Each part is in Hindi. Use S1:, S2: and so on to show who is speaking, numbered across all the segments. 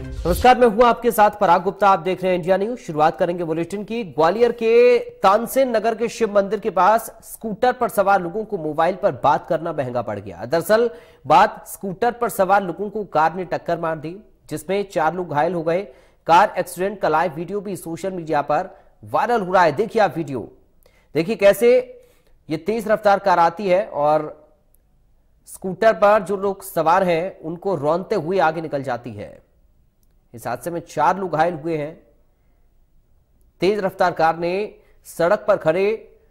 S1: नमस्कार मैं हूं आपके साथ पराग गुप्ता आप देख रहे हैं इंडिया न्यूज शुरुआत करेंगे बुलेटिन की ग्वालियर के तानसेन नगर के शिव मंदिर के पास स्कूटर पर सवार लोगों को मोबाइल पर बात करना महंगा पड़ गया दरअसल बात स्कूटर पर सवार लोगों को कार ने टक्कर मार दी जिसमें चार लोग घायल हो गए कार एक्सीडेंट का लाइव वीडियो भी सोशल मीडिया पर वायरल हो रहा है देखिए आप वीडियो देखिए कैसे ये तेज रफ्तार कार आती है और स्कूटर पर जो लोग सवार हैं उनको रौनते हुए आगे निकल जाती है इस हादसे में चार लोग घायल हुए हैं तेज रफ्तार कार ने सड़क पर खड़े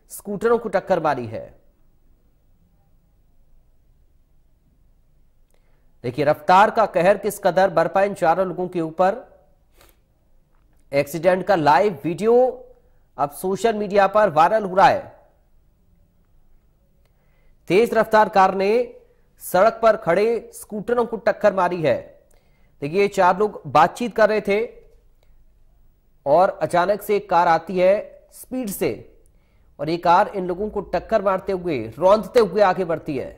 S1: स्कूटरों को टक्कर मारी है देखिए रफ्तार का कहर किस कदर बरपा इन चारों लोगों के ऊपर एक्सीडेंट का लाइव वीडियो अब सोशल मीडिया पर वायरल हो रहा है तेज रफ्तार कार ने सड़क पर खड़े स्कूटरों को टक्कर मारी है देखिए चार लोग बातचीत कर रहे थे और अचानक से एक कार आती है स्पीड से और ये कार इन लोगों को टक्कर मारते हुए रौंदते हुए आगे बढ़ती है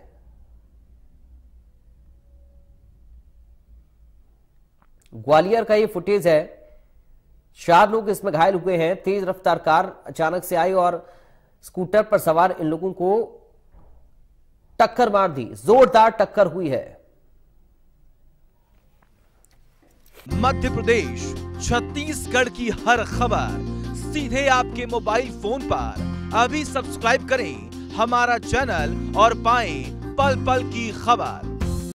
S1: ग्वालियर का ये फुटेज है चार लोग इसमें घायल हुए हैं तेज रफ्तार कार अचानक से आई और स्कूटर पर सवार इन लोगों को टक्कर मार दी जोरदार टक्कर हुई है
S2: मध्य प्रदेश छत्तीसगढ़ की हर खबर सीधे आपके मोबाइल फोन पर अभी सब्सक्राइब करें हमारा चैनल और पाएं पल पल की खबर